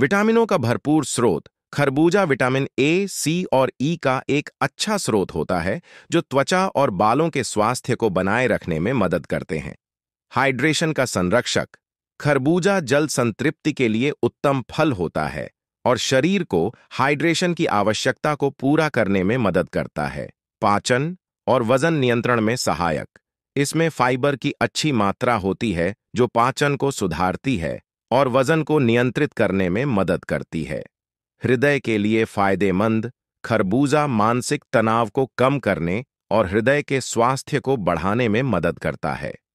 विटामिनों का भरपूर स्रोत खरबूजा विटामिन ए सी और ई e का एक अच्छा स्रोत होता है जो त्वचा और बालों के स्वास्थ्य को बनाए रखने में मदद करते हैं हाइड्रेशन का संरक्षक खरबूजा जल संतृप्ति के लिए उत्तम फल होता है और शरीर को हाइड्रेशन की आवश्यकता को पूरा करने में मदद करता है पाचन और वजन नियंत्रण में सहायक इसमें फाइबर की अच्छी मात्रा होती है जो पाचन को सुधारती है और वजन को नियंत्रित करने में मदद करती है हृदय के लिए फायदेमंद खरबूजा मानसिक तनाव को कम करने और हृदय के स्वास्थ्य को बढ़ाने में मदद करता है